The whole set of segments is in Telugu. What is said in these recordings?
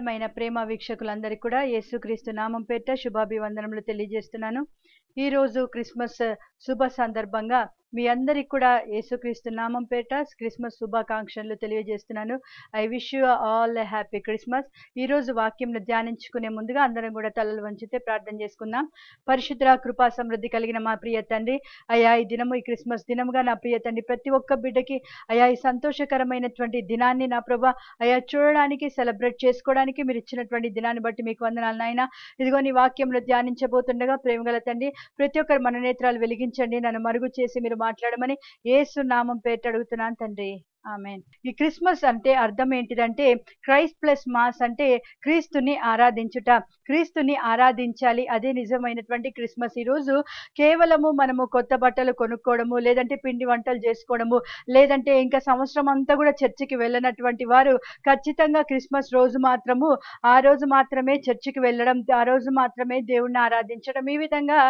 ప్రియమైన ప్రేమ వీక్షకులందరికీ కూడా యేసుక్రీస్తు నామం పేట శుభాభివందనములు తెలియజేస్తున్నాను ఈరోజు క్రిస్మస్ శుభ సందర్భంగా మీ అందరికి కూడా యేసుక్రీస్తు నామం పేట క్రిస్మస్ శుభాకాంక్షలు తెలియజేస్తున్నాను I wish you all happy Christmas ఈరోజు వాక్యంలో ధ్యానించుకునే ముందుగా అందరం కూడా తలలు వంచితే ప్రార్థన చేసుకుందాం పరిశుద్ధ కృపా సమృద్ధి కలిగిన మా ప్రియ తండ్రి అయా ఈ దినము ఈ క్రిస్మస్ దినముగా నా ప్రియ తండ్రి ప్రతి ఒక్క బిడ్డకి అయా ఈ సంతోషకరమైనటువంటి దినాన్ని నా ప్రభా అయా చూడడానికి సెలబ్రేట్ చేసుకోవడానికి మీరు ఇచ్చినటువంటి దినాన్ని బట్టి మీకు వందనాలు నాయన ఇదిగో నీ వాక్యంలో ధ్యానించబోతుండగా ప్రేమగల తండ్రి ప్రతి ఒక్కరు మన నేత్రాలు వెలిగించండి నన్ను మరుగు చేసి మీరు మాట్లాడమని ఏసు నామం పేట అడుగుతున్నాను తండ్రి ఈ క్రిస్మస్ అంటే అర్థం ఏంటిదంటే క్రైస్ట్ ప్లస్ మాస్ అంటే క్రీస్తుని ఆరాధించుట క్రీస్తుని ఆరాధించాలి అదే నిజమైనటువంటి క్రిస్మస్ ఈరోజు కేవలము మనము కొత్త బట్టలు కొనుక్కోవడము లేదంటే పిండి వంటలు చేసుకోవడము లేదంటే ఇంకా సంవత్సరం అంతా కూడా చర్చికి వెళ్ళనటువంటి వారు ఖచ్చితంగా క్రిస్మస్ రోజు మాత్రము ఆ రోజు మాత్రమే చర్చికి వెళ్ళడం ఆ రోజు మాత్రమే దేవుణ్ణి ఆరాధించడం ఈ విధంగా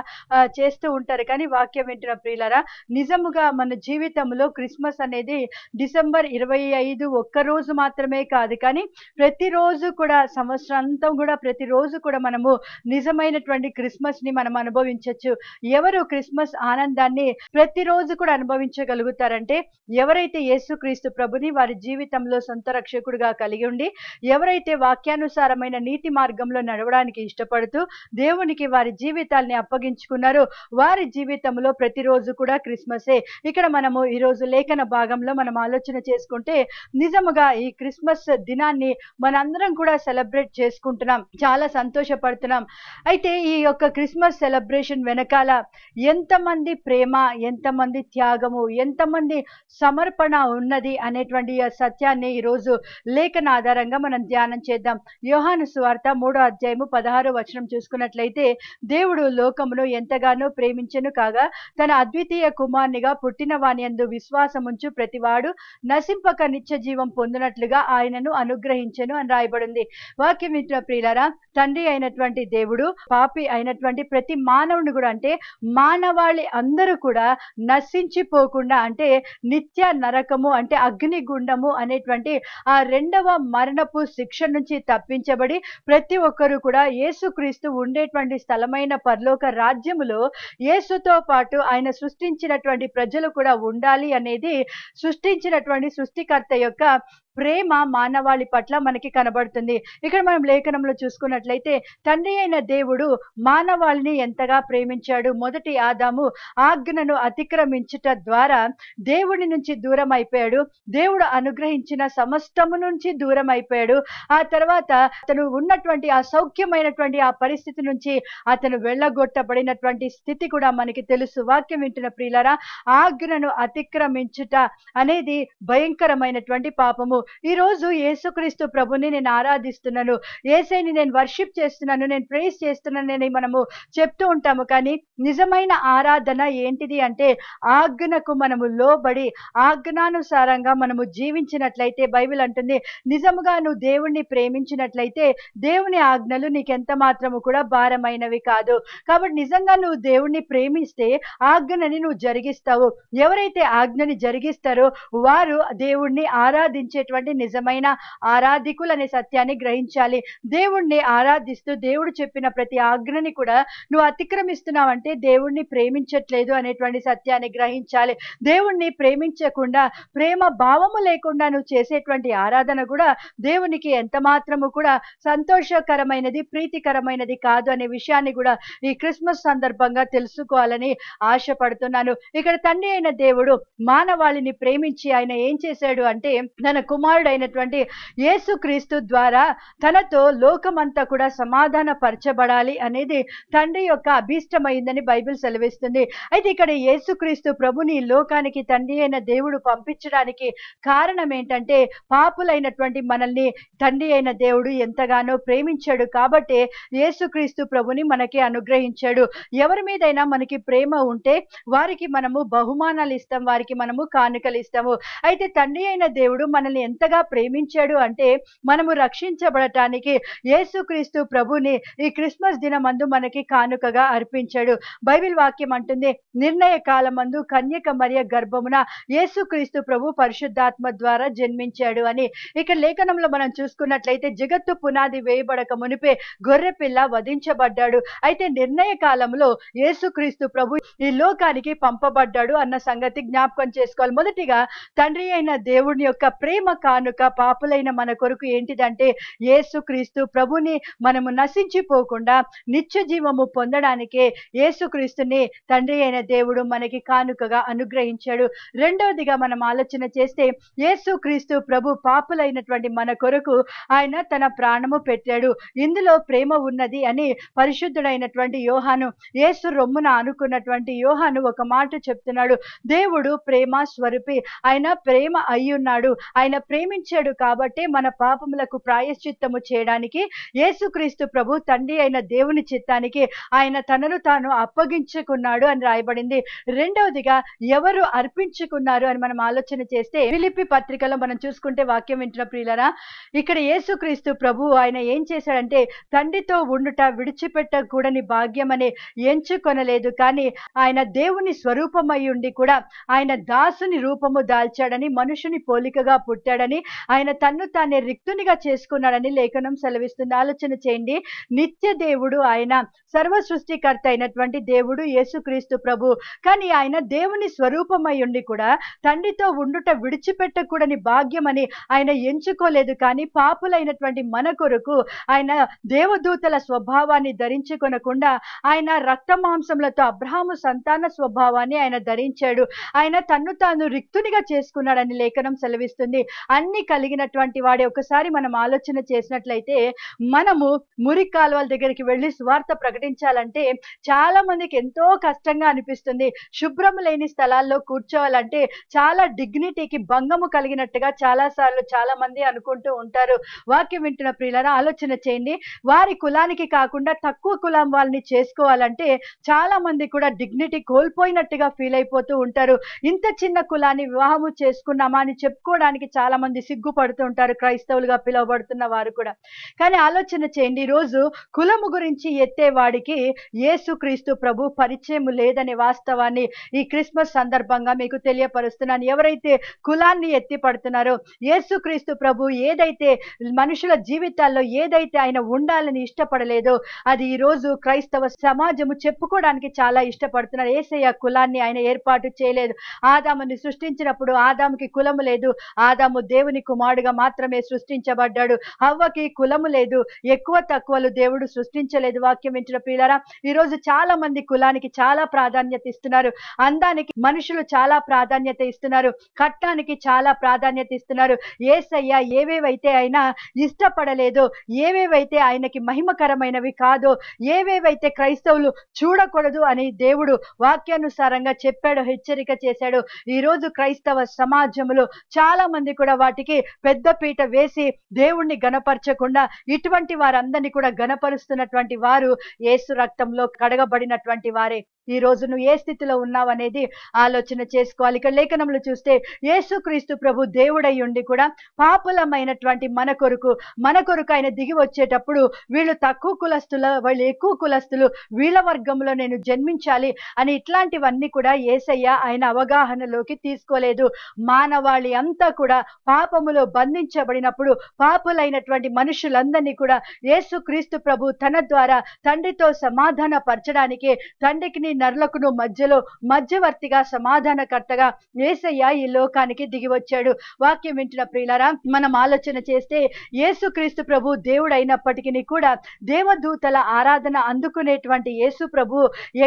చేస్తూ ఉంటారు కానీ వాక్యం వింటున్న ప్రియులరా నిజముగా మన జీవితంలో క్రిస్మస్ అనేది డిసెంబర్ డిసెంబర్ ఇరవై ఐదు ఒక్కరోజు మాత్రమే కాదు కానీ ప్రతిరోజు కూడా సంవత్సరం అంతం కూడా ప్రతిరోజు కూడా మనము నిజమైనటువంటి క్రిస్మస్ ని మనం అనుభవించవచ్చు ఎవరు క్రిస్మస్ ఆనందాన్ని ప్రతిరోజు కూడా అనుభవించగలుగుతారంటే ఎవరైతే యేసుక్రీస్తు ప్రభుని వారి జీవితంలో సొంత రక్షకుడుగా కలిగి ఉండి ఎవరైతే వాక్యానుసారమైన నీతి మార్గంలో నడవడానికి ఇష్టపడుతూ దేవునికి వారి జీవితాల్ని అప్పగించుకున్నారు వారి జీవితంలో ప్రతిరోజు కూడా క్రిస్మసే ఇక్కడ మనము ఈరోజు లేఖన భాగంలో మనం ఆలోచన ఆలోచన చేసుకుంటే నిజముగా ఈ క్రిస్మస్ దినాన్ని మనందరం కూడా సెలబ్రేట్ చేసుకుంటున్నాం చాలా సంతోషపడుతున్నాం అయితే ఈ యొక్క క్రిస్మస్ సెలబ్రేషన్ వెనకాల ఎంతమంది ప్రేమ ఎంతమంది త్యాగము ఎంతమంది సమర్పణ ఉన్నది అనేటువంటి సత్యాన్ని ఈరోజు లేఖన ఆధారంగా మనం ధ్యానం చేద్దాం యోహాను స్వార్త మూడో అధ్యాయము పదహారో వచనం చూసుకున్నట్లయితే దేవుడు లోకమును ఎంతగానో ప్రేమించను కాగా తన అద్వితీయ కుమార్నిగా పుట్టిన వాని అందు విశ్వాసముంచు ప్రతివాడు నశింపక నిత్య జీవం పొందినట్లుగా ఆయనను అనుగ్రహించను అని రాయబడింది వాక్యం వింటున్న ప్రియులరా తండ్రి అయినటువంటి దేవుడు పాపి అయినటువంటి ప్రతి మానవుని కూడా అంటే మానవాళి అందరూ కూడా నశించిపోకుండా అంటే నిత్య నరకము అంటే అగ్నిగుండము అనేటువంటి ఆ రెండవ మరణపు శిక్ష నుంచి తప్పించబడి ప్రతి ఒక్కరూ కూడా యేసుక్రీస్తు ఉండేటువంటి స్థలమైన పరలోక రాజ్యములో యేసుతో పాటు ఆయన సృష్టించినటువంటి ప్రజలు కూడా ఉండాలి అనేది సృష్టించినటువంటి ఉన్నటువంటి సృష్టికర్త యొక్క ప్రేమ మానవాళి పట్ల మనకి కనబడుతుంది ఇక్కడ మనం లేఖనంలో చూసుకున్నట్లయితే తండ్రి అయిన దేవుడు మానవాళిని ఎంతగా ప్రేమించాడు మొదటి ఆదాము ఆజ్ఞను అతిక్రమించుట ద్వారా దేవుడి నుంచి దూరం అయిపోయాడు దేవుడు అనుగ్రహించిన సమస్తము నుంచి దూరం అయిపోయాడు ఆ తర్వాత అతను ఉన్నటువంటి ఆ సౌఖ్యమైనటువంటి ఆ పరిస్థితి నుంచి అతను వెళ్ళగొట్టబడినటువంటి స్థితి కూడా మనకి తెలుసు వాక్యం వింటున్న ప్రియులరా ఆజ్ఞను అతిక్రమించుట అనేది భయంకరమైనటువంటి పాపము ఈరోజు యేసుక్రీస్తు ప్రభుని నేను ఆరాధిస్తున్నాను ఏసైని నేను వర్షిప్ చేస్తున్నాను నేను ప్రేస్ చేస్తున్నానని మనము చెప్తూ ఉంటాము కానీ నిజమైన ఆరాధన ఏంటిది అంటే ఆజ్ఞకు మనము లోబడి ఆజ్ఞానుసారంగా మనము జీవించినట్లయితే బైబిల్ అంటుంది నిజముగా నువ్వు దేవుణ్ణి ప్రేమించినట్లయితే దేవుని ఆజ్ఞలు నీకెంత మాత్రము కూడా భారమైనవి కాదు కాబట్టి నిజంగా నువ్వు దేవుణ్ణి ప్రేమిస్తే ఆజ్ఞని నువ్వు జరిగిస్తావు ఎవరైతే ఆజ్ఞని జరిగిస్తారో వారు దేవుణ్ణి ఆరాధించే అనేటువంటి నిజమైన ఆరాధికులు అనే సత్యాన్ని గ్రహించాలి దేవుణ్ణి ఆరాధిస్తూ దేవుడు చెప్పిన ప్రతి ఆజ్ఞని కూడా నువ్వు అతిక్రమిస్తున్నావంటే దేవుణ్ణి ప్రేమించట్లేదు అనేటువంటి సత్యాన్ని గ్రహించాలి దేవుణ్ణి ప్రేమించకుండా ప్రేమ భావము లేకుండా నువ్వు చేసేటువంటి ఆరాధన కూడా దేవునికి ఎంత మాత్రము కూడా సంతోషకరమైనది ప్రీతికరమైనది కాదు అనే విషయాన్ని కూడా ఈ క్రిస్మస్ సందర్భంగా తెలుసుకోవాలని ఆశపడుతున్నాను ఇక్కడ తండ్రి అయిన దేవుడు మానవాళిని ప్రేమించి ఆయన ఏం చేశాడు అంటే తన కుమారుడైనటువంటి యేసుక్రీస్తు ద్వారా తనతో లోకమంతా కూడా సమాధాన పరచబడాలి అనేది తండ్రి యొక్క అభీష్టమైందని బైబిల్ సెలవిస్తుంది అయితే ఇక్కడ యేసుక్రీస్తు ప్రభుని లోకానికి తండ్రి అయిన దేవుడు పంపించడానికి కారణం ఏంటంటే పాపులైనటువంటి మనల్ని తండ్రి అయిన దేవుడు ఎంతగానో ప్రేమించాడు కాబట్టి యేసుక్రీస్తు ప్రభుని మనకి అనుగ్రహించాడు ఎవరి మీదైనా మనకి ప్రేమ ఉంటే వారికి మనము బహుమానాలు ఇస్తాం వారికి మనము కానుకలు ఇస్తాము అయితే తండ్రి అయిన దేవుడు మనల్ని ఎంతగా ప్రేమించాడు అంటే మనము రక్షించబడటానికి యేసుక్రీస్తు ప్రభుని ఈ క్రిస్మస్ దినమందు మనకి కానుకగా అర్పించాడు బైబిల్ వాక్యం అంటుంది నిర్ణయ కాలమందు కన్యక మరియ గర్భమున యేసుక్రీస్తు ప్రభు పరిశుద్ధాత్మ ద్వారా జన్మించాడు అని ఇక లేఖనంలో మనం చూసుకున్నట్లయితే జగత్తు పునాది వేయబడక మునిపే పిల్ల వధించబడ్డాడు అయితే నిర్ణయ కాలంలో యేసుక్రీస్తు ప్రభు ఈ లోకానికి పంపబడ్డాడు అన్న సంగతి జ్ఞాపకం చేసుకోవాలి మొదటిగా తండ్రి అయిన దేవుని యొక్క ప్రేమ కానుక పాపులైన మన కొరకు ఏంటిదంటే యేసుక్రీస్తు ప్రభుని మనము నశించిపోకుండా నిత్య జీవము పొందడానికే యేసుక్రీస్తుని తండ్రి అయిన దేవుడు మనకి కానుకగా అనుగ్రహించాడు రెండవదిగా మనం ఆలోచన చేస్తే యేసుక్రీస్తు ప్రభు పాపులైనటువంటి మన కొరకు ఆయన తన ప్రాణము పెట్టాడు ఇందులో ప్రేమ ఉన్నది అని పరిశుద్ధుడైనటువంటి యోహాను ఏసు రొమ్మున అనుకున్నటువంటి యోహాను ఒక మాట చెప్తున్నాడు దేవుడు ప్రేమ స్వరూపి ఆయన ప్రేమ అయ్యున్నాడు ఆయన ప్రేమించాడు కాబట్టే మన పాపములకు ప్రాయశ్చిత్తము చేయడానికి యేసుక్రీస్తు ప్రభు తండ్రి అయిన దేవుని చిత్తానికి ఆయన తనను తాను అప్పగించుకున్నాడు అని రాయబడింది రెండవదిగా ఎవరు అర్పించుకున్నారు అని మనం ఆలోచన చేస్తే ఫిలిపి పత్రికలో మనం చూసుకుంటే వాక్యం వింటున్న ప్రియులరా ఇక్కడ యేసుక్రీస్తు ప్రభు ఆయన ఏం చేశాడంటే తండ్రితో ఉండుట విడిచిపెట్టకూడని భాగ్యం అని ఎంచుకొనలేదు కానీ ఆయన దేవుని స్వరూపమై ఉండి కూడా ఆయన దాసుని రూపము దాల్చాడని మనుషుని పోలికగా పుట్టాడు చేశాడని ఆయన తన్ను తానే రిక్తునిగా చేసుకున్నాడని లేఖనం సెలవిస్తుంది ఆలోచన చేయండి నిత్య దేవుడు ఆయన సర్వ సృష్టికర్త అయినటువంటి దేవుడు యేసుక్రీస్తు ప్రభు కానీ ఆయన దేవుని స్వరూపమై ఉండి కూడా తండ్రితో ఉండుట విడిచిపెట్టకూడని భాగ్యమని ఆయన ఎంచుకోలేదు కానీ పాపులైనటువంటి మన కొరకు ఆయన దేవదూతల స్వభావాన్ని ధరించుకొనకుండా ఆయన రక్త మాంసములతో అబ్రహాము సంతాన స్వభావాన్ని ఆయన ధరించాడు ఆయన తన్ను తాను రిక్తునిగా చేసుకున్నాడని లేఖనం సెలవిస్తుంది అన్ని కలిగినటువంటి వాడే ఒకసారి మనం ఆలోచన చేసినట్లయితే మనము మురి కాలువల దగ్గరికి వెళ్ళి స్వార్థ ప్రకటించాలంటే చాలా మందికి ఎంతో కష్టంగా అనిపిస్తుంది శుభ్రం లేని స్థలాల్లో కూర్చోవాలంటే చాలా డిగ్నిటీకి భంగము కలిగినట్టుగా చాలా సార్లు చాలా మంది అనుకుంటూ ఉంటారు వాక్యం వింటున్న ప్రియులను ఆలోచన చేయండి వారి కులానికి కాకుండా తక్కువ కులం వాళ్ళని చేసుకోవాలంటే చాలా మంది కూడా డిగ్నిటీ కోల్పోయినట్టుగా ఫీల్ అయిపోతూ ఉంటారు ఇంత చిన్న కులాన్ని వివాహము చేసుకున్నామా అని చెప్పుకోవడానికి చాలా మంది సిగ్గుపడుతుంటారు క్రైస్తవులుగా పిలువబడుతున్న వారు కూడా కానీ ఆలోచన చేయండి ఈరోజు కులము గురించి ఎత్తేవాడికి యేసుక్రీస్తు ప్రభు పరిచయం లేదనే వాస్తవాన్ని ఈ క్రిస్మస్ సందర్భంగా మీకు తెలియపరుస్తున్నాను ఎవరైతే కులాన్ని ఎత్తి పడుతున్నారో యేసుక్రీస్తు ప్రభు ఏదైతే మనుషుల జీవితాల్లో ఏదైతే ఆయన ఉండాలని ఇష్టపడలేదో అది ఈరోజు క్రైస్తవ సమాజము చెప్పుకోవడానికి చాలా ఇష్టపడుతున్నారు ఏసయ్య కులాన్ని ఆయన ఏర్పాటు చేయలేదు ఆదాముని సృష్టించినప్పుడు ఆదాముకి కులము లేదు ఆదాము ఆదాము దేవుని కుమారుడుగా మాత్రమే సృష్టించబడ్డాడు అవ్వకి కులము లేదు ఎక్కువ తక్కువలు దేవుడు సృష్టించలేదు వాక్యం వింటున్న పిల్లరా ఈరోజు చాలా మంది కులానికి చాలా ప్రాధాన్యత ఇస్తున్నారు అందానికి మనుషులు చాలా ప్రాధాన్యత ఇస్తున్నారు కట్టానికి చాలా ప్రాధాన్యత ఇస్తున్నారు ఏసయ్య ఏవేవైతే ఆయన ఇష్టపడలేదో ఏవేవైతే ఆయనకి మహిమకరమైనవి కాదో ఏవేవైతే క్రైస్తవులు చూడకూడదు అని దేవుడు వాక్యానుసారంగా చెప్పాడు హెచ్చరిక చేశాడు ఈరోజు క్రైస్తవ సమాజంలో చాలా మంది కూడా కూడా వాటికి పెద్ద పీట వేసి దేవుణ్ణి గనపరచకుండా ఇటువంటి వారందరినీ కూడా గనపరుస్తున్నటువంటి వారు ఏసు రక్తంలో కడగబడినటువంటి వారే ఈ రోజు నువ్వు ఏ స్థితిలో ఉన్నావు అనేది ఆలోచన చేసుకోవాలి ఇక్కడ లేఖనంలో చూస్తే యేసుక్రీస్తు ప్రభు దేవుడై ఉండి కూడా పాపులమైనటువంటి మన కొరకు మన కొరకు ఆయన దిగి వచ్చేటప్పుడు వీళ్ళు తక్కువ కులస్తుల వాళ్ళు ఎక్కువ కులస్తులు వీళ్ళ వర్గంలో నేను జన్మించాలి అని ఇట్లాంటివన్నీ కూడా ఏసయ్య ఆయన అవగాహనలోకి తీసుకోలేదు మానవాళి అంతా కూడా పాపములో బంధించబడినప్పుడు పాపులైనటువంటి మనుషులందరినీ కూడా యేసుక్రీస్తు ప్రభు తన ద్వారా తండ్రితో సమాధాన పరచడానికి తండ్రికి పాపిని నరులకును మధ్యలో మధ్యవర్తిగా సమాధానకర్తగా ఏసయ్య ఈ లోకానికి దిగివచ్చాడు వాక్యం వింటున్న ప్రియులరా మనం ఆలోచన చేస్తే యేసుక్రీస్తు ప్రభు అయినప్పటికీ కూడా దేవదూతల ఆరాధన అందుకునేటువంటి యేసు ప్రభు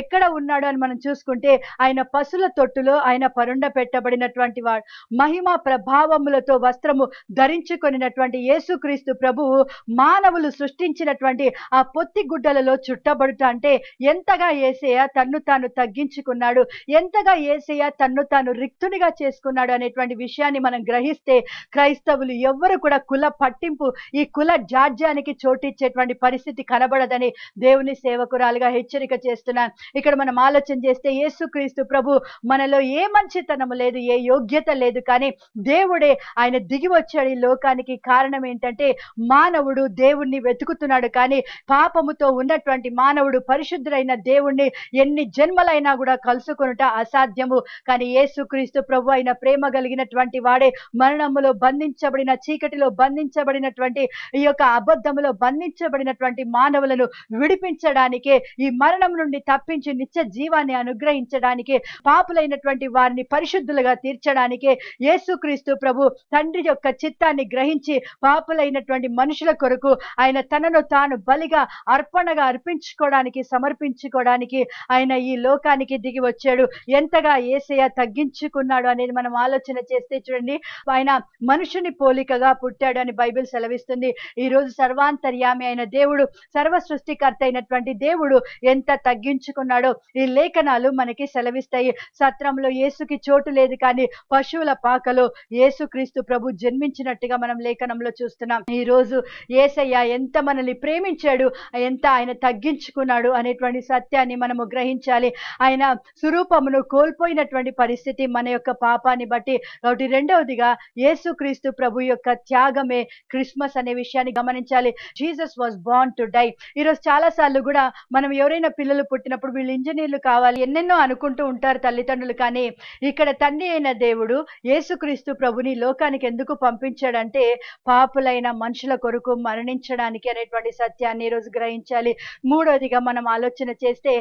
ఎక్కడ ఉన్నాడు అని మనం చూసుకుంటే ఆయన పశుల తొట్టులో ఆయన పరుండ పెట్టబడినటువంటి వాడు మహిమ ప్రభావములతో వస్త్రము ధరించుకొనినటువంటి యేసుక్రీస్తు ప్రభువు మానవులు సృష్టించినటువంటి ఆ పొత్తి గుడ్డలలో చుట్టబడుట అంటే ఎంతగా ఏసేయ తన తన్ను తాను తగ్గించుకున్నాడు ఎంతగా ఏసయ్య తన్ను తాను రిక్తునిగా చేసుకున్నాడు అనేటువంటి విషయాన్ని మనం గ్రహిస్తే క్రైస్తవులు ఎవ్వరు కూడా కుల పట్టింపు ఈ కుల జాడ్యానికి చోటిచ్చేటువంటి పరిస్థితి కనబడదని దేవుని సేవకురాలుగా హెచ్చరిక చేస్తున్నాను ఇక్కడ మనం ఆలోచన చేస్తే యేసుక్రీస్తు ప్రభు మనలో ఏ మంచితనము లేదు ఏ యోగ్యత లేదు కానీ దేవుడే ఆయన దిగి వచ్చాడు ఈ లోకానికి కారణం ఏంటంటే మానవుడు దేవుణ్ణి వెతుకుతున్నాడు కానీ పాపముతో ఉన్నటువంటి మానవుడు పరిశుద్ధుడైన దేవుణ్ణి ఎన్ని ఎన్ని జన్మలైనా కూడా కలుసుకొనుట అసాధ్యము కానీ యేసుక్రీస్తు ప్రభు అయిన ప్రేమ కలిగినటువంటి వాడే మరణములో బంధించబడిన చీకటిలో బంధించబడినటువంటి ఈ యొక్క అబద్ధములో బంధించబడినటువంటి మానవులను విడిపించడానికే ఈ మరణం నుండి తప్పించి నిత్య జీవాన్ని అనుగ్రహించడానికే పాపులైనటువంటి వారిని పరిశుద్ధులుగా తీర్చడానికే యేసుక్రీస్తు ప్రభు తండ్రి యొక్క చిత్తాన్ని గ్రహించి పాపులైనటువంటి మనుషుల కొరకు ఆయన తనను తాను బలిగా అర్పణగా అర్పించుకోవడానికి సమర్పించుకోవడానికి ఆయన ఆయన ఈ లోకానికి దిగి వచ్చాడు ఎంతగా ఏసయ తగ్గించుకున్నాడు అనేది మనం ఆలోచన చేస్తే చూడండి ఆయన మనుషుని పోలికగా పుట్టాడు అని బైబిల్ సెలవిస్తుంది ఈ రోజు సర్వాంతర్యామి అయిన దేవుడు సర్వ సృష్టికర్త అయినటువంటి దేవుడు ఎంత తగ్గించుకున్నాడో ఈ లేఖనాలు మనకి సెలవిస్తాయి సత్రంలో యేసుకి చోటు లేదు కానీ పశువుల పాకలో యేసుక్రీస్తు ప్రభు జన్మించినట్టుగా మనం లేఖనంలో చూస్తున్నాం ఈ రోజు ఏసయ్య ఎంత మనల్ని ప్రేమించాడు ఎంత ఆయన తగ్గించుకున్నాడు అనేటువంటి సత్యాన్ని మనము గ్రహించి దర్శించాలి ఆయన స్వరూపమును కోల్పోయినటువంటి పరిస్థితి మన యొక్క పాపాన్ని బట్టి కాబట్టి రెండవదిగా యేసుక్రీస్తు ప్రభు యొక్క త్యాగమే క్రిస్మస్ అనే విషయాన్ని గమనించాలి Jesus was born to die ఈరోజు సార్లు కూడా మనం ఎవరైనా పిల్లలు పుట్టినప్పుడు వీళ్ళు ఇంజనీర్లు కావాలి ఎన్నెన్నో అనుకుంటూ ఉంటారు తల్లిదండ్రులు కానీ ఇక్కడ తండ్రి అయిన దేవుడు యేసుక్రీస్తు ప్రభుని లోకానికి ఎందుకు పంపించాడంటే పాపులైన మనుషుల కొరకు మరణించడానికి అనేటువంటి సత్యాన్ని ఈరోజు గ్రహించాలి మూడోదిగా మనం ఆలోచన చేస్తే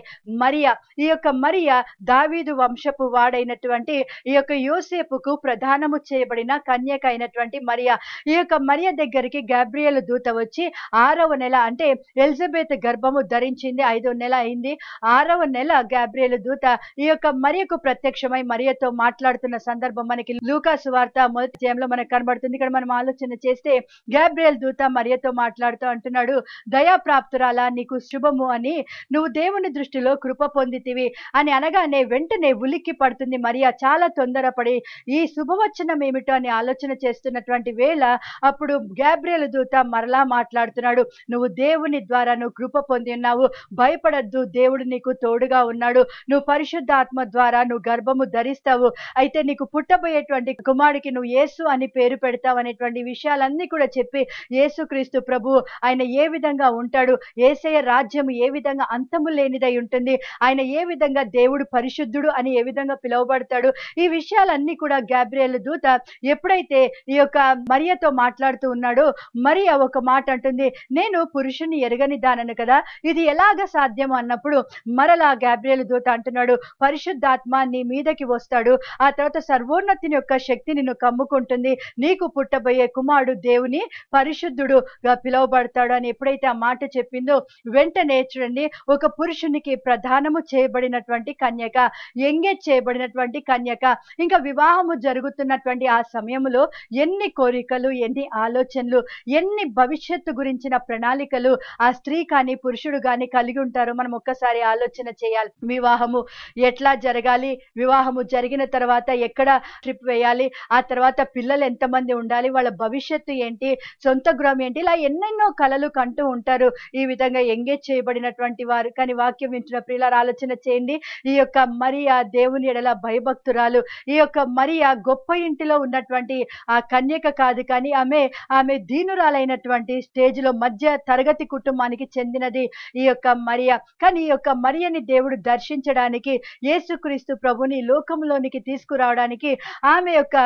మరియ ఈ యొక్క మరియ దావీదు వంశపు వాడైనటువంటి ఈ యొక్క యోసేపుకు ప్రధానము చేయబడిన కన్యక అయినటువంటి మరియ ఈ యొక్క మరియ దగ్గరికి గాబ్రియల్ దూత వచ్చి ఆరవ నెల అంటే ఎలిజబెత్ గర్భము ధరించింది ఐదో నెల అయింది ఆరవ నెల గాబ్రియల్ దూత ఈ యొక్క మరియకు ప్రత్యక్షమై మరియతో మాట్లాడుతున్న సందర్భం మనకి లూకాసు వార్త మొదటి జయంలో మనకు కనబడుతుంది ఇక్కడ మనం ఆలోచన చేస్తే గాబ్రియల్ దూత మరియతో మాట్లాడుతూ అంటున్నాడు దయాప్రాప్తురాలా నీకు శుభము అని నువ్వు దేవుని దృష్టిలో కృప పొందితివి అని అనగానే వెంటనే ఉలిక్కి పడుతుంది మరియా చాలా తొందరపడి ఈ శుభవచనం ఏమిటో అని ఆలోచన చేస్తున్నటువంటి వేళ అప్పుడు గ్యాబ్రియల్ దూత మరలా మాట్లాడుతున్నాడు నువ్వు దేవుని ద్వారా నువ్వు కృప పొంది ఉన్నావు భయపడద్దు దేవుడు నీకు తోడుగా ఉన్నాడు నువ్వు పరిశుద్ధాత్మ ద్వారా నువ్వు గర్భము ధరిస్తావు అయితే నీకు పుట్టబోయేటువంటి కుమారుడికి నువ్వు యేసు అని పేరు పెడతావు అనేటువంటి విషయాలన్నీ కూడా చెప్పి యేసుక్రీస్తు ప్రభు ఆయన ఏ విధంగా ఉంటాడు ఏసయ రాజ్యం ఏ విధంగా అంతము లేనిదై ఉంటుంది ఆయన ఆయన ఏ విధంగా దేవుడు పరిశుద్ధుడు అని ఏ విధంగా పిలువబడతాడు ఈ విషయాలన్నీ కూడా గ్యాబ్రియల్ దూత ఎప్పుడైతే ఈ యొక్క మరియతో మాట్లాడుతూ ఉన్నాడు మరియ ఒక మాట అంటుంది నేను పురుషుని ఎరగని దానను కదా ఇది ఎలాగ సాధ్యం అన్నప్పుడు మరలా గ్యాబ్రియల్ దూత అంటున్నాడు పరిశుద్ధాత్మ నీ మీదకి వస్తాడు ఆ తర్వాత సర్వోన్నతిని యొక్క శక్తి నిన్ను కమ్ముకుంటుంది నీకు పుట్టబోయే కుమారుడు దేవుని పరిశుద్ధుడు పిలువబడతాడు అని ఎప్పుడైతే ఆ మాట చెప్పిందో వెంటనే చూడండి ఒక పురుషునికి ప్రధానము చేయబడినటువంటి కన్యక ఎంగేజ్ చేయబడినటువంటి కన్యక ఇంకా వివాహము జరుగుతున్నటువంటి ఆ సమయంలో ఎన్ని కోరికలు ఎన్ని ఆలోచనలు ఎన్ని భవిష్యత్తు గురించిన ప్రణాళికలు ఆ స్త్రీ కానీ పురుషుడు కానీ కలిగి ఉంటారో మనం ఒక్కసారి ఆలోచన చేయాలి వివాహము ఎట్లా జరగాలి వివాహము జరిగిన తర్వాత ఎక్కడ ట్రిప్ వేయాలి ఆ తర్వాత పిల్లలు ఎంతమంది ఉండాలి వాళ్ళ భవిష్యత్తు ఏంటి సొంత గృహం ఏంటి ఇలా ఎన్నెన్నో కళలు కంటూ ఉంటారు ఈ విధంగా ఎంగేజ్ చేయబడినటువంటి వారు కానీ వాక్యం వింటున్న ప్రియుల ఆలోచన చేయండి ఈ యొక్క మరియా దేవుని ఎడల భయభక్తురాలు ఈ యొక్క మరియా గొప్ప ఇంటిలో ఉన్నటువంటి ఆ కన్యక కాదు కానీ ఆమె ఆమె దీనురాలైనటువంటి స్టేజ్లో మధ్య తరగతి కుటుంబానికి చెందినది ఈ యొక్క మరియా కానీ ఈ యొక్క మరియని దేవుడు దర్శించడానికి యేసుక్రీస్తు ప్రభుని లోకంలోనికి తీసుకురావడానికి ఆమె యొక్క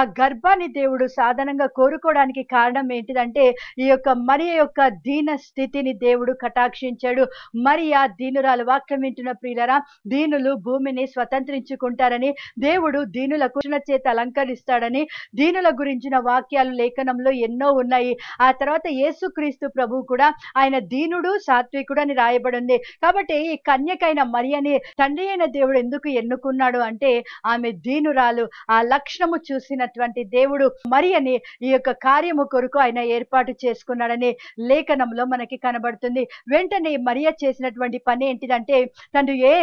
ఆ గర్భాన్ని దేవుడు సాధనంగా కోరుకోవడానికి కారణం ఏంటిదంటే ఈ యొక్క మరియ యొక్క దీన స్థితిని దేవుడు కటాక్షించాడు మరి ఆ దీనురాలు వాక్యం రాజున ప్రియులరా దీనులు భూమిని స్వతంత్రించుకుంటారని దేవుడు దీనుల దీనులకు చేత అలంకరిస్తాడని దీనుల గురించిన వాక్యాలు లేఖనంలో ఎన్నో ఉన్నాయి ఆ తర్వాత యేసుక్రీస్తు ప్రభు కూడా ఆయన దీనుడు సాత్వికుడు అని రాయబడింది కాబట్టి ఈ కన్యకైన మరియని తండ్రి అయిన దేవుడు ఎందుకు ఎన్నుకున్నాడు అంటే ఆమె దీనురాలు ఆ లక్షణము చూసినటువంటి దేవుడు మరియని ఈ యొక్క కార్యము కొరకు ఆయన ఏర్పాటు చేసుకున్నాడని లేఖనంలో మనకి కనబడుతుంది వెంటనే మరియ చేసినటువంటి పని ఏంటిదంటే తను ఏ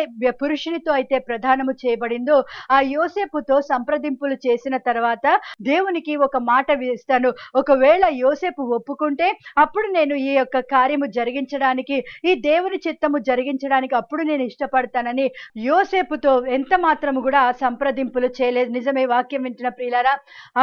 పురుషునితో అయితే ప్రధానము చేయబడిందో ఆ యోసేపుతో సంప్రదింపులు చేసిన తర్వాత దేవునికి ఒక మాట ఇస్తాను ఒకవేళ యోసేపు ఒప్పుకుంటే అప్పుడు నేను ఈ యొక్క కార్యము జరిగించడానికి ఈ దేవుని చిత్తము జరిగించడానికి అప్పుడు నేను ఇష్టపడతానని యోసేపుతో ఎంత మాత్రము కూడా సంప్రదింపులు చేయలేదు నిజమే వాక్యం వింటున్న ప్రియులారా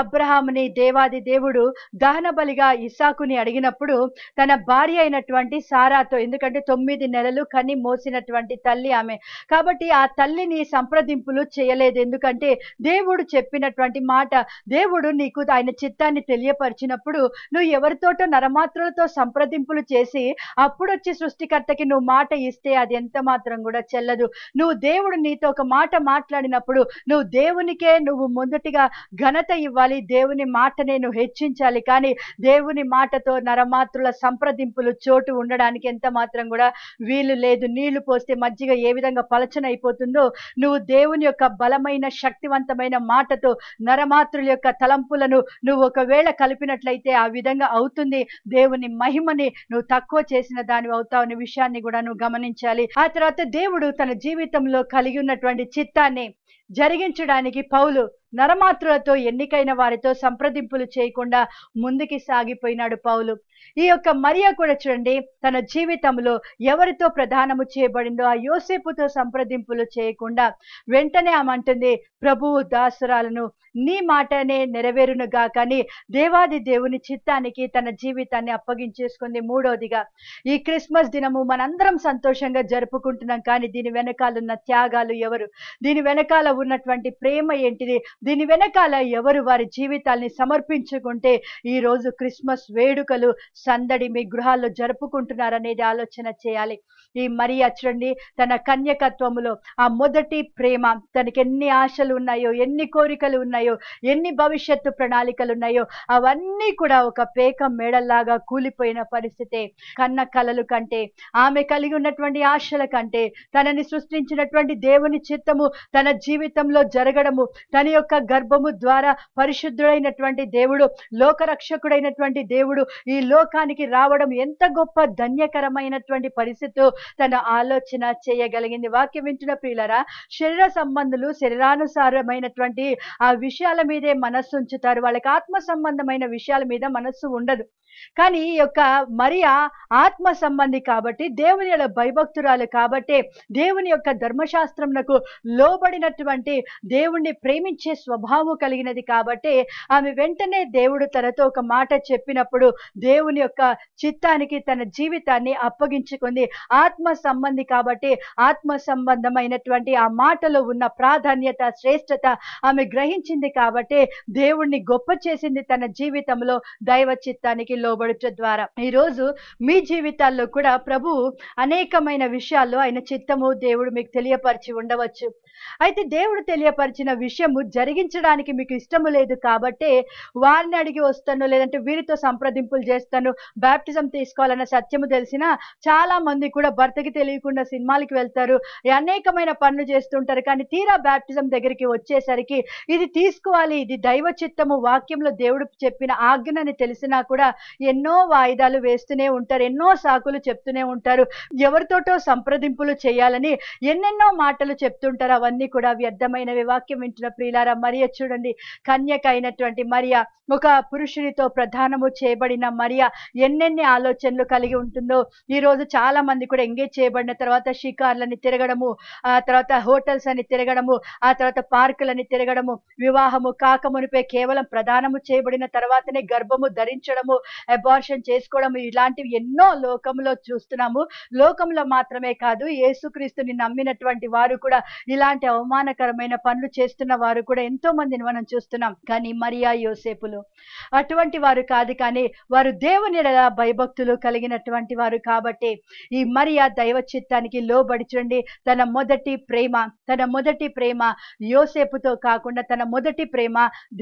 అబ్రహాముని దేవాది దేవుడు దహన బలిగా ఇసాకుని అడిగినప్పుడు తన భార్య అయినటువంటి సారాతో ఎందుకంటే తొమ్మిది నెలలు కని మోసినటువంటి తల్లి తల్లి ఆమె కాబట్టి ఆ తల్లిని సంప్రదింపులు చేయలేదు ఎందుకంటే దేవుడు చెప్పినటువంటి మాట దేవుడు నీకు ఆయన చిత్తాన్ని తెలియపరిచినప్పుడు నువ్వు ఎవరితోటో నరమాత్రులతో సంప్రదింపులు చేసి అప్పుడు వచ్చి సృష్టికర్తకి నువ్వు మాట ఇస్తే అది ఎంత మాత్రం కూడా చెల్లదు నువ్వు దేవుడు నీతో ఒక మాట మాట్లాడినప్పుడు నువ్వు దేవునికే నువ్వు ముందుటిగా ఘనత ఇవ్వాలి దేవుని మాట నేను హెచ్చించాలి కానీ దేవుని మాటతో నరమాత్రుల సంప్రదింపులు చోటు ఉండడానికి ఎంత మాత్రం కూడా వీలు లేదు నీళ్లు పోస్తే మజ్జిగ పూర్తిగా ఏ విధంగా పలచన అయిపోతుందో నువ్వు దేవుని యొక్క బలమైన శక్తివంతమైన మాటతో నరమాతృల యొక్క తలంపులను నువ్వు ఒకవేళ కలిపినట్లయితే ఆ విధంగా అవుతుంది దేవుని మహిమని నువ్వు తక్కువ చేసిన దాని అవుతావు అనే విషయాన్ని కూడా నువ్వు గమనించాలి ఆ తర్వాత దేవుడు తన జీవితంలో కలిగి ఉన్నటువంటి చిత్తాన్ని జరిగించడానికి పౌలు నరమాత్రులతో ఎన్నికైన వారితో సంప్రదింపులు చేయకుండా ముందుకి సాగిపోయినాడు పౌలు ఈ యొక్క మరియా కూడా చూడండి తన జీవితంలో ఎవరితో ప్రధానము చేయబడిందో ఆ యోసేపుతో సంప్రదింపులు చేయకుండా వెంటనే ఆమె అంటుంది ప్రభువు దాసురాలను నీ మాటనే నెరవేరును కానీ దేవాది దేవుని చిత్తానికి తన జీవితాన్ని అప్పగించేసుకుంది మూడోదిగా ఈ క్రిస్మస్ దినము మనందరం సంతోషంగా జరుపుకుంటున్నాం కానీ దీని వెనకాల ఉన్న త్యాగాలు ఎవరు దీని వెనకాల ఉన్నటువంటి ప్రేమ ఏంటిది దీని వెనకాల ఎవరు వారి జీవితాల్ని సమర్పించుకుంటే ఈరోజు క్రిస్మస్ వేడుకలు సందడి మీ గృహాల్లో జరుపుకుంటున్నారనేది ఆలోచన చేయాలి ఈ మరియా చూడండి తన కన్యకత్వములో ఆ మొదటి ప్రేమ తనకి ఎన్ని ఆశలు ఉన్నాయో ఎన్ని కోరికలు ఉన్నాయో ఎన్ని భవిష్యత్తు ప్రణాళికలు ఉన్నాయో అవన్నీ కూడా ఒక పేక మేడల్లాగా కూలిపోయిన పరిస్థితే కన్న కలలు కంటే ఆమె కలిగి ఉన్నటువంటి ఆశల కంటే తనని సృష్టించినటువంటి దేవుని చిత్తము తన జీవితంలో జరగడము తన యొక్క యొక్క గర్భము ద్వారా పరిశుద్ధుడైనటువంటి దేవుడు లోకరక్షకుడైనటువంటి దేవుడు ఈ లోకానికి రావడం ఎంత గొప్ప ధన్యకరమైనటువంటి పరిస్థితి తన ఆలోచన చేయగలిగింది వాక్యం వింటున్న ప్రియులరా శరీర సంబంధులు శరీరానుసారమైనటువంటి ఆ విషయాల మీదే మనస్సు ఉంచుతారు వాళ్ళకి ఆత్మ సంబంధమైన విషయాల మీద మనస్సు ఉండదు కానీ ఈ యొక్క మరియా ఆత్మ సంబంధి కాబట్టి దేవుని యొక్క భయభక్తురాలు కాబట్టి దేవుని యొక్క ధర్మశాస్త్రంకు లోబడినటువంటి దేవుణ్ణి ప్రేమించే స్వభావం కలిగినది కాబట్టి ఆమె వెంటనే దేవుడు తనతో ఒక మాట చెప్పినప్పుడు దేవుని యొక్క చిత్తానికి తన జీవితాన్ని అప్పగించుకుంది ఆత్మ సంబంధి కాబట్టి ఆత్మ సంబంధమైనటువంటి ఆ మాటలో ఉన్న ప్రాధాన్యత శ్రేష్టత ఆమె గ్రహించింది కాబట్టి దేవుణ్ణి గొప్ప చేసింది తన జీవితంలో దైవ చిత్తానికి లోబడటం ద్వారా ఈరోజు మీ జీవితాల్లో కూడా ప్రభు అనేకమైన విషయాల్లో ఆయన చిత్తము దేవుడు మీకు తెలియపరిచి ఉండవచ్చు అయితే దేవుడు తెలియపరిచిన విషయము జరిగి అడిగించడానికి మీకు ఇష్టము లేదు కాబట్టి వారిని అడిగి వస్తాను లేదంటే వీరితో సంప్రదింపులు చేస్తాను బ్యాప్టిజం తీసుకోవాలన్న సత్యము తెలిసిన చాలా మంది కూడా భర్తకి తెలియకుండా సినిమాలకి వెళ్తారు అనేకమైన పనులు చేస్తుంటారు కానీ తీరా బ్యాప్టిజం దగ్గరికి వచ్చేసరికి ఇది తీసుకోవాలి ఇది దైవ చిత్తము వాక్యంలో దేవుడు చెప్పిన ఆజ్ఞని తెలిసినా కూడా ఎన్నో వాయిదాలు వేస్తూనే ఉంటారు ఎన్నో సాకులు చెప్తూనే ఉంటారు ఎవరితోటో సంప్రదింపులు చేయాలని ఎన్నెన్నో మాటలు చెప్తుంటారు అవన్నీ కూడా వ్యర్థమైనవి వాక్యం వింటున్న ప్రియులారా ద్వారా మరియ చూడండి కన్యక అయినటువంటి మరియ ఒక పురుషునితో ప్రధానము చేయబడిన మరియ ఎన్నెన్ని ఆలోచనలు కలిగి ఉంటుందో ఈ రోజు చాలా మంది కూడా ఎంగేజ్ చేయబడిన తర్వాత షికార్లని తిరగడము ఆ తర్వాత హోటల్స్ అని తిరగడము ఆ తర్వాత పార్కులని తిరగడము వివాహము కాకమునిపై కేవలం ప్రధానము చేయబడిన తర్వాతనే గర్భము ధరించడము అబార్షన్ చేసుకోవడము ఇలాంటివి ఎన్నో లోకంలో చూస్తున్నాము లోకంలో మాత్రమే కాదు యేసుక్రీస్తుని నమ్మినటువంటి వారు కూడా ఇలాంటి అవమానకరమైన పనులు చేస్తున్న వారు కూడా కూడా ఎంతో మందిని మనం చూస్తున్నాం కానీ మరియా యోసేపులు అటువంటి వారు కాదు కానీ వారు దేవుని భయభక్తులు కలిగినటువంటి వారు కాబట్టి ఈ మరియా దైవ చిత్తానికి లోబడి చూడండి తన మొదటి ప్రేమ తన మొదటి ప్రేమ యోసేపుతో కాకుండా తన మొదటి ప్రేమ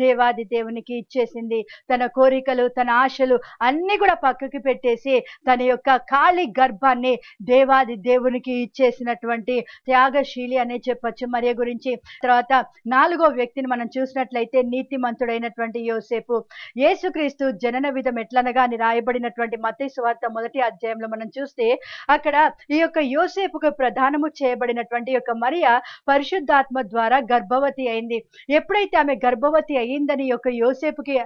దేవాది దేవునికి ఇచ్చేసింది తన కోరికలు తన ఆశలు అన్ని కూడా పక్కకి పెట్టేసి తన యొక్క ఖాళీ గర్భాన్ని దేవాది దేవునికి ఇచ్చేసినటువంటి త్యాగశీలి అనే చెప్పచ్చు మరియ గురించి తర్వాత నాలుగో వ్యక్తి వ్యక్తిని మనం చూసినట్లయితే నీతిమంతుడైనటువంటి యోసేపు యేసుక్రీస్తు జనన విధం ఎట్లనగా అని రాయబడినటువంటి మత సువార్త మొదటి అధ్యాయంలో మనం చూస్తే అక్కడ ఈ యొక్క యోసేపుకు ప్రధానము చేయబడినటువంటి యొక్క మరియ పరిశుద్ధాత్మ ద్వారా గర్భవతి అయింది ఎప్పుడైతే ఆమె గర్భవతి అయిందని యొక్క యోసేపుకి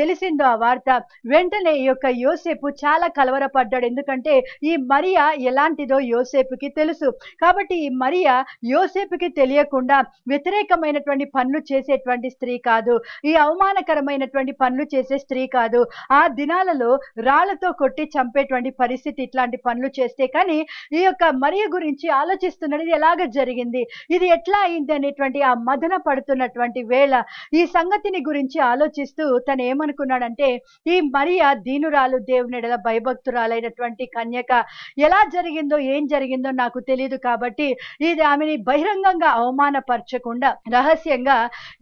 తెలిసిందో ఆ వార్త వెంటనే ఈ యొక్క యోసేపు చాలా కలవరపడ్డాడు ఎందుకంటే ఈ మరియ ఎలాంటిదో యోసేపుకి తెలుసు కాబట్టి ఈ మరియ యోసేపుకి తెలియకుండా వ్యతిరేకమైనటువంటి పనులు పనులు చేసేటువంటి స్త్రీ కాదు ఈ అవమానకరమైనటువంటి పనులు చేసే స్త్రీ కాదు ఆ దినాలలో రాళ్లతో కొట్టి చంపేటువంటి పరిస్థితి ఇట్లాంటి పనులు చేస్తే కానీ ఈ యొక్క మరియ గురించి ఆలోచిస్తున్నది ఎలాగ జరిగింది ఇది ఎట్లా అయింది అనేటువంటి ఆ మదన పడుతున్నటువంటి వేళ ఈ సంగతిని గురించి ఆలోచిస్తూ తను ఏమనుకున్నాడంటే ఈ మరియ దీనురాలు దేవుని ఎడల భయభక్తురాలైనటువంటి కన్యక ఎలా జరిగిందో ఏం జరిగిందో నాకు తెలియదు కాబట్టి ఇది ఆమెని బహిరంగంగా అవమానపరచకుండా రహస్యంగా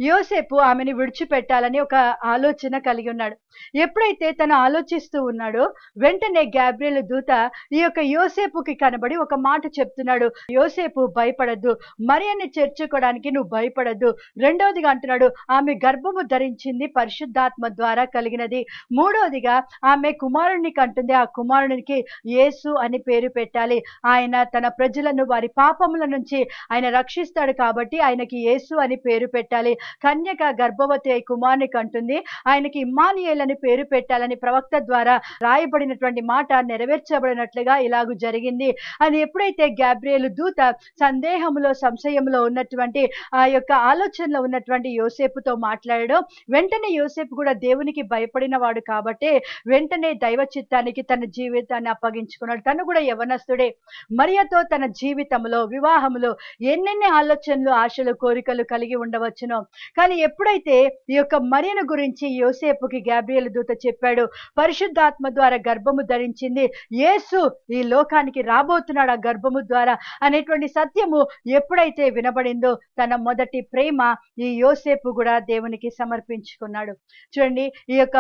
యోసేపు ఆమెని విడిచిపెట్టాలని ఒక ఆలోచన కలిగి ఉన్నాడు ఎప్పుడైతే తను ఆలోచిస్తూ ఉన్నాడో వెంటనే గ్యాబ్రియల్ దూత ఈ యొక్క యోసేపుకి కనబడి ఒక మాట చెప్తున్నాడు యోసేపు భయపడద్దు మరియని చేర్చుకోవడానికి నువ్వు భయపడద్దు రెండవదిగా అంటున్నాడు ఆమె గర్భము ధరించింది పరిశుద్ధాత్మ ద్వారా కలిగినది మూడవదిగా ఆమె కుమారుని కంటుంది ఆ కుమారునికి యేసు అని పేరు పెట్టాలి ఆయన తన ప్రజలను వారి పాపముల నుంచి ఆయన రక్షిస్తాడు కాబట్టి ఆయనకి యేసు అని పేరు పెట్టాలి పెట్టాలి కన్యక గర్భవతి అయి కుమార్నికి కంటుంది ఆయనకి ఇమ్మానియేల్ అని పేరు పెట్టాలని ప్రవక్త ద్వారా రాయబడినటువంటి మాట నెరవేర్చబడినట్లుగా ఇలాగూ జరిగింది అని ఎప్పుడైతే గ్యాబ్రియల్ దూత సందేహంలో సంశయంలో ఉన్నటువంటి ఆ యొక్క ఆలోచనలో ఉన్నటువంటి యోసేపుతో మాట్లాడాడో వెంటనే యోసేపు కూడా దేవునికి భయపడిన వాడు కాబట్టి వెంటనే దైవ చిత్తానికి తన జీవితాన్ని అప్పగించుకున్నాడు తను కూడా యవనస్తుడే మరియతో తన జీవితంలో వివాహంలో ఎన్నెన్ని ఆలోచనలు ఆశలు కోరికలు కలిగి ఉండవచ్చు వచ్చును కానీ ఎప్పుడైతే ఈ యొక్క మరియను గురించి యోసేపుకి గాబ్రియల్ దూత చెప్పాడు పరిశుద్ధాత్మ ద్వారా గర్భము ధరించింది యేసు ఈ లోకానికి రాబోతున్నాడు ఆ గర్భము ద్వారా అనేటువంటి సత్యము ఎప్పుడైతే వినబడిందో తన మొదటి ప్రేమ ఈ యోసేపు కూడా దేవునికి సమర్పించుకున్నాడు చూడండి ఈ యొక్క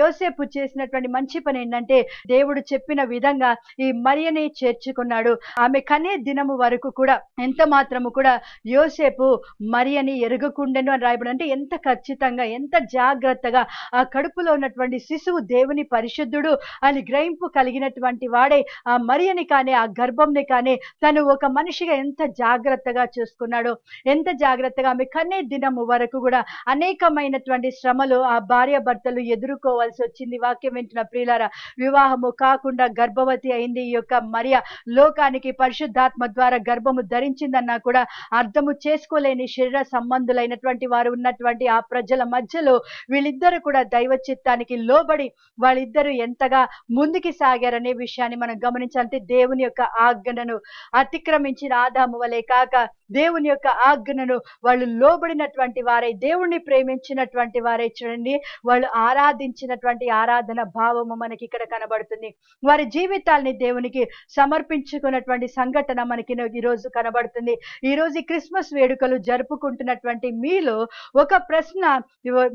యోసేపు చేసినటువంటి మంచి పని ఏంటంటే దేవుడు చెప్పిన విధంగా ఈ మరియని చేర్చుకున్నాడు ఆమె కనే దినము వరకు కూడా ఎంత మాత్రము కూడా యోసేపు మరియని ఎరుగు కుండెను అని రాయబడి అంటే ఎంత ఖచ్చితంగా ఎంత జాగ్రత్తగా ఆ కడుపులో ఉన్నటువంటి శిశువు దేవుని పరిశుద్ధుడు అని గ్రహింపు కలిగినటువంటి వాడే ఆ మరియని కానీ ఆ గర్భంని కానీ తను ఒక మనిషిగా ఎంత జాగ్రత్తగా చూసుకున్నాడు ఎంత జాగ్రత్తగా ఆమె కన్నే దినము వరకు కూడా అనేకమైనటువంటి శ్రమలు ఆ భార్య భర్తలు ఎదుర్కోవాల్సి వచ్చింది వాక్యం వింటున్న ప్రియులారా వివాహము కాకుండా గర్భవతి అయింది ఈ యొక్క మరియ లోకానికి పరిశుద్ధాత్మ ద్వారా గర్భము ధరించిందన్నా కూడా అర్థము చేసుకోలేని శరీర సంబంధులైన అయినటువంటి వారు ఉన్నటువంటి ఆ ప్రజల మధ్యలో వీళ్ళిద్దరూ కూడా దైవ చిత్తానికి లోబడి వాళ్ళిద్దరూ ఎంతగా ముందుకి సాగారనే విషయాన్ని మనం గమనించాలంటే దేవుని యొక్క ఆజ్ఞను అతిక్రమించిన ఆదాము వలె కాక దేవుని యొక్క ఆజ్ఞను వాళ్ళు లోబడినటువంటి వారై దేవుణ్ణి ప్రేమించినటువంటి వారై చూడండి వాళ్ళు ఆరాధించినటువంటి ఆరాధన భావము మనకి ఇక్కడ కనబడుతుంది వారి జీవితాల్ని దేవునికి సమర్పించుకున్నటువంటి సంఘటన మనకి ఈరోజు కనబడుతుంది ఈరోజు క్రిస్మస్ వేడుకలు జరుపుకుంటున్నటువంటి కాబట్టి మీలో ఒక ప్రశ్న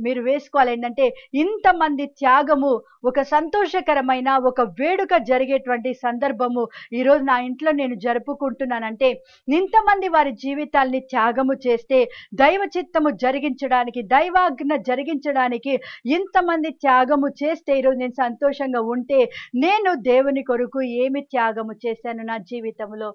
మీరు వేసుకోవాలి ఏంటంటే ఇంతమంది త్యాగము ఒక సంతోషకరమైన ఒక వేడుక జరిగేటువంటి సందర్భము ఈరోజు నా ఇంట్లో నేను జరుపుకుంటున్నానంటే ఇంతమంది వారి జీవితాల్ని త్యాగము చేస్తే దైవ చిత్తము జరిగించడానికి దైవాజ్ఞ జరిగించడానికి ఇంతమంది త్యాగము చేస్తే ఈరోజు నేను సంతోషంగా ఉంటే నేను దేవుని కొరకు ఏమి త్యాగము చేశాను నా జీవితంలో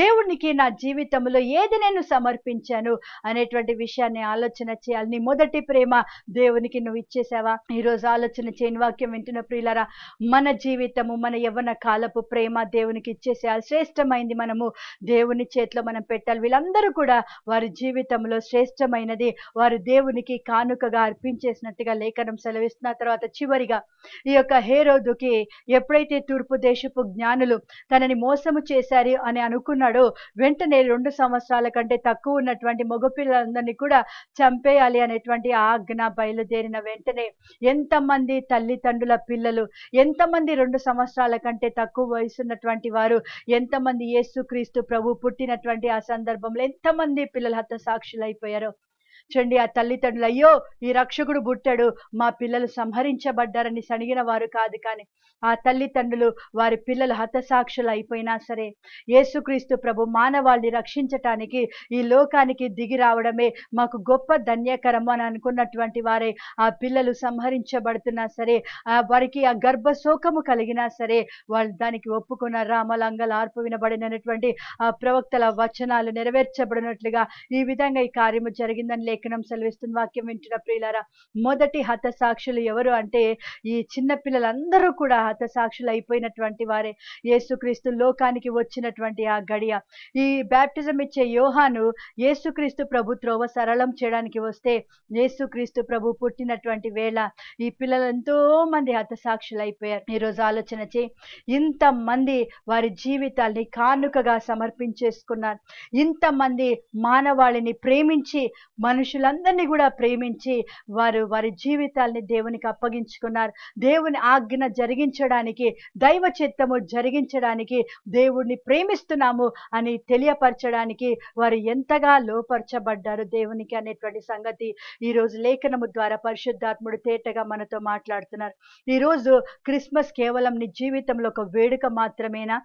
దేవునికి నా జీవితంలో ఏది నేను సమర్పించాను అనేటువంటి విషయాన్ని విషయాన్ని ఆలోచన చేయాలి నీ మొదటి ప్రేమ దేవునికి నువ్వు ఇచ్చేసావా ఈరోజు ఆలోచన చేయని వాక్యం వింటున్న ప్రియులరా మన జీవితము మన యవ్వన కాలపు ప్రేమ దేవునికి ఇచ్చేసేయాలి శ్రేష్టమైంది మనము దేవుని చేతిలో మనం పెట్టాలి వీళ్ళందరూ కూడా వారి జీవితంలో శ్రేష్టమైనది వారు దేవునికి కానుకగా అర్పించేసినట్టుగా లేఖనం సెలవిస్తున్న తర్వాత చివరిగా ఈ యొక్క హేరోదుకి ఎప్పుడైతే తూర్పు దేశపు జ్ఞానులు తనని మోసము చేశారు అని అనుకున్నాడో వెంటనే రెండు సంవత్సరాల కంటే తక్కువ ఉన్నటువంటి మగపిల్లలందరినీ కూడా కూడా చంపేయాలి అనేటువంటి ఆజ్ఞ బయలుదేరిన వెంటనే ఎంతమంది తల్లిదండ్రుల పిల్లలు ఎంతమంది రెండు సంవత్సరాల కంటే తక్కువ వయసున్నటువంటి వారు ఎంతమంది యేసుక్రీస్తు ప్రభు పుట్టినటువంటి ఆ సందర్భంలో ఎంతమంది పిల్లలు హత సాక్షులైపోయారో చండి ఆ తల్లిదండ్రులు అయ్యో ఈ రక్షకుడు పుట్టాడు మా పిల్లలు సంహరించబడ్డారని సణిగిన వారు కాదు కానీ ఆ తల్లిదండ్రులు వారి పిల్లలు హతసాక్షులు అయిపోయినా సరే యేసుక్రీస్తు ప్రభు మానవాళ్ళని రక్షించటానికి ఈ లోకానికి దిగి రావడమే మాకు గొప్ప ధన్యకరము అని అనుకున్నటువంటి వారే ఆ పిల్లలు సంహరించబడుతున్నా సరే ఆ వారికి ఆ గర్భశోకము కలిగినా సరే వాళ్ళు దానికి ఒప్పుకున్న రామలంగల ఆర్పు వినబడినటువంటి ఆ ప్రవక్తల వచనాలు నెరవేర్చబడినట్లుగా ఈ విధంగా ఈ కార్యము జరిగిందని లేఖనం సెలవిస్తుంది వాక్యం వింటున్న ప్రియులారా మొదటి హత సాక్షులు ఎవరు అంటే ఈ చిన్న పిల్లలందరూ కూడా హత సాక్షులు అయిపోయినటువంటి వారే యేసుక్రీస్తు లోకానికి వచ్చినటువంటి ఆ గడియ ఈ బ్యాప్టిజం ఇచ్చే యోహాను యేసుక్రీస్తు ప్రభు త్రోవ సరళం చేయడానికి వస్తే యేసుక్రీస్తు ప్రభు పుట్టినటువంటి వేళ ఈ పిల్లలు ఎంతో మంది హత సాక్షులు అయిపోయారు ఈరోజు ఆలోచన చేయి ఇంతమంది వారి జీవితాల్ని కానుకగా సమర్పించేసుకున్నారు ఇంతమంది మానవాళిని ప్రేమించి మను మనుషులందరినీ కూడా ప్రేమించి వారు వారి జీవితాల్ని దేవునికి అప్పగించుకున్నారు దేవుని ఆజ్ఞ జరిగించడానికి దైవ చిత్తము జరిగించడానికి దేవుణ్ణి ప్రేమిస్తున్నాము అని తెలియపరచడానికి వారు ఎంతగా లోపరచబడ్డారు దేవునికి అనేటువంటి సంగతి ఈరోజు లేఖనము ద్వారా పరిశుద్ధాత్ముడు తేటగా మనతో మాట్లాడుతున్నారు ఈరోజు క్రిస్మస్ కేవలం నీ జీవితంలో ఒక వేడుక మాత్రమేనా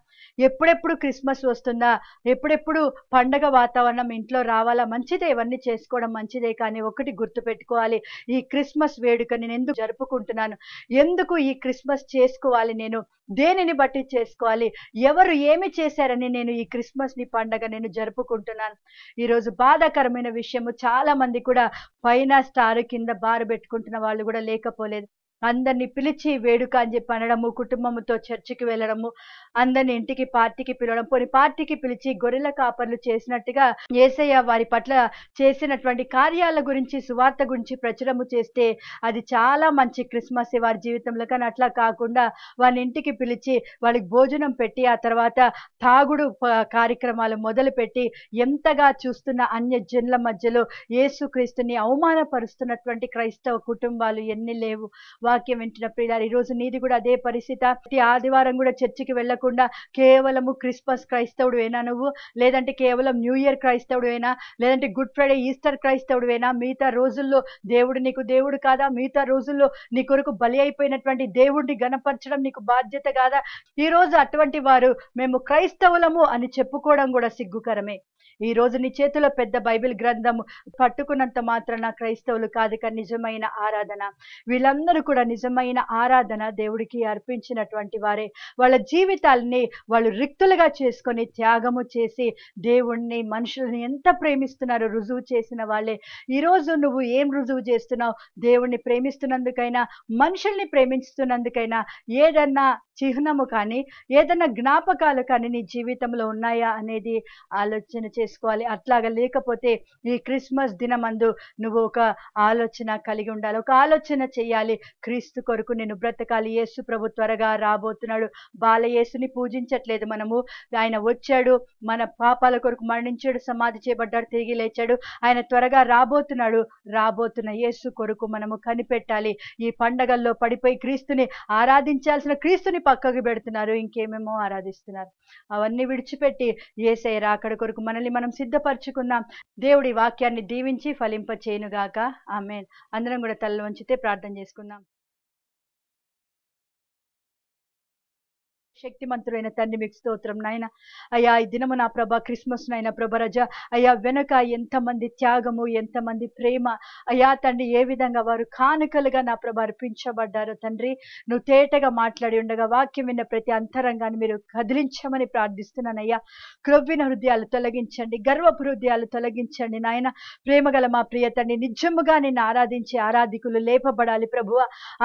ఎప్పుడెప్పుడు క్రిస్మస్ వస్తుందా ఎప్పుడెప్పుడు పండగ వాతావరణం ఇంట్లో రావాలా మంచిదే ఇవన్నీ చేసుకోవడం మంచి మంచిదే కానీ ఒకటి గుర్తుపెట్టుకోవాలి ఈ క్రిస్మస్ వేడుక నేను ఎందుకు జరుపుకుంటున్నాను ఎందుకు ఈ క్రిస్మస్ చేసుకోవాలి నేను దేనిని బట్టి చేసుకోవాలి ఎవరు ఏమి చేశారని నేను ఈ క్రిస్మస్ ని పండగ నేను జరుపుకుంటున్నాను ఈరోజు బాధాకరమైన విషయము చాలా మంది కూడా పైన స్టార్ కింద బారు పెట్టుకుంటున్న వాళ్ళు కూడా లేకపోలేదు అందరినీ పిలిచి వేడుక అని చెప్పి అనడము కుటుంబంతో చర్చికి వెళ్ళడము అందరిని ఇంటికి పార్టీకి పిలవడం కొన్ని పార్టీకి పిలిచి గొర్రెల కాపర్లు చేసినట్టుగా ఏసయ్య వారి పట్ల చేసినటువంటి కార్యాల గురించి సువార్త గురించి ప్రచురము చేస్తే అది చాలా మంచి క్రిస్మస్ వారి జీవితంలో కానీ అట్లా కాకుండా వాళ్ళ ఇంటికి పిలిచి వాళ్ళకి భోజనం పెట్టి ఆ తర్వాత తాగుడు కార్యక్రమాలు మొదలుపెట్టి ఎంతగా చూస్తున్న అన్య జన్ల మధ్యలో క్రీస్తుని అవమానపరుస్తున్నటువంటి క్రైస్తవ కుటుంబాలు ఎన్ని లేవు వాక్యం వింటున్న ప్రియులారు ఈ రోజు నీది కూడా అదే పరిస్థితి ప్రతి ఆదివారం కూడా చర్చికి వెళ్లకుండా కేవలము క్రిస్మస్ క్రైస్తవుడు అయినా నువ్వు లేదంటే కేవలం న్యూ ఇయర్ క్రైస్తవుడు అయినా లేదంటే గుడ్ ఫ్రైడే ఈస్టర్ క్రైస్తవుడు అయినా మిగతా రోజుల్లో దేవుడు నీకు దేవుడు కాదా మిగతా రోజుల్లో నీ కొరకు బలి అయిపోయినటువంటి దేవుడిని గణపరచడం నీకు బాధ్యత కాదా ఈ రోజు అటువంటి వారు మేము క్రైస్తవులము అని చెప్పుకోవడం కూడా సిగ్గుకరమే ఈ రోజు నీ చేతిలో పెద్ద బైబిల్ గ్రంథము పట్టుకున్నంత మాత్రాన క్రైస్తవులు కాదు కానీ నిజమైన ఆరాధన వీళ్ళందరూ కూడా కూడా నిజమైన ఆరాధన దేవుడికి అర్పించినటువంటి వారే వాళ్ళ జీవితాలని వాళ్ళు రిక్తులుగా చేసుకొని త్యాగము చేసి దేవుణ్ణి మనుషులను ఎంత ప్రేమిస్తున్నారో రుజువు చేసిన వాళ్ళే ఈరోజు నువ్వు ఏం రుజువు చేస్తున్నావు దేవుణ్ణి ప్రేమిస్తున్నందుకైనా మనుషుల్ని ప్రేమిస్తున్నందుకైనా ఏదన్నా చిహ్నము కానీ ఏదన్నా జ్ఞాపకాలు కానీ నీ జీవితంలో ఉన్నాయా అనేది ఆలోచన చేసుకోవాలి అట్లాగా లేకపోతే ఈ క్రిస్మస్ దినమందు నువ్వు ఒక ఆలోచన కలిగి ఉండాలి ఒక ఆలోచన చేయాలి క్రీస్తు కొరకు నేను బ్రతకాలి యేసు ప్రభు త్వరగా రాబోతున్నాడు బాలయేసుని పూజించట్లేదు మనము ఆయన వచ్చాడు మన పాపాల కొరకు మరణించాడు సమాధి చేయబడ్డాడు తిరిగి లేచాడు ఆయన త్వరగా రాబోతున్నాడు రాబోతున్న యేసు కొరకు మనము కనిపెట్టాలి ఈ పండగల్లో పడిపోయి క్రీస్తుని ఆరాధించాల్సిన క్రీస్తుని పక్కకు పెడుతున్నారు ఇంకేమేమో ఆరాధిస్తున్నారు అవన్నీ విడిచిపెట్టి ఏసై రాకడ కొరకు మనల్ని మనం సిద్ధపరచుకుందాం దేవుడి వాక్యాన్ని దీవించి ఫలింపచేయునుగాక ఆమె అందరం కూడా తల వంచితే ప్రార్థన చేసుకుందాం శక్తిమంతుడైన తండ్రి మీకు స్తోత్రం నాయన అయ్యా ఈ దినము నా ప్రభ క్రిస్మస్ నాయన ప్రభ రజ అయ్యా వెనుక ఎంతమంది త్యాగము ఎంతమంది ప్రేమ అయ్యా తండ్రి ఏ విధంగా వారు కానుకలుగా నా ప్రభ అర్పించబడ్డారో తండ్రి నువ్వు తేటగా మాట్లాడి ఉండగా వాక్యం విన్న ప్రతి అంతరంగాన్ని మీరు కదిలించమని ప్రార్థిస్తున్నానయ్యా క్రొవ్విన హృదయాలు తొలగించండి గర్వపు హృదయాలు తొలగించండి నాయన ప్రేమగల మా ప్రియ తండ్రి నిజముగా నిన్ను ఆరాధించే ఆరాధికులు లేపబడాలి ప్రభువ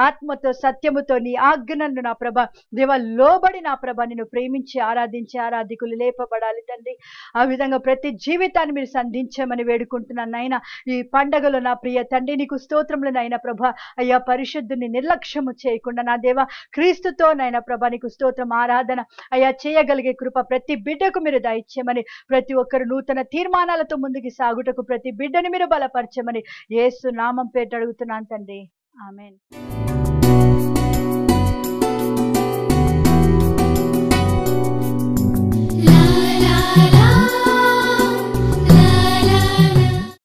ఆత్మతో సత్యముతో నీ ఆజ్ఞలను నా ప్రభ దేవ లోబడి నా ప్రభ నిన్ను ప్రేమించి ఆరాధించి ఆరాధికులు లేపబడాలి తండ్రి ఆ విధంగా ప్రతి జీవితాన్ని మీరు సంధించమని వేడుకుంటున్నాను నాయన ఈ పండగలో నా ప్రియ తండ్రి నీకు స్తోత్రములు నాయన ప్రభ అయ్యా పరిశుద్ధుని నిర్లక్ష్యము చేయకుండా నా దేవ క్రీస్తుతో నాయన ప్రభ నీకు స్తోత్రం ఆరాధన అయ్యా చేయగలిగే కృప ప్రతి బిడ్డకు మీరు దయచేయమని ప్రతి ఒక్కరు నూతన తీర్మానాలతో ముందుకు సాగుటకు ప్రతి బిడ్డని మీరు బలపరచమని ఏసు నామం పేట అడుగుతున్నాను తండ్రి ఆమెన్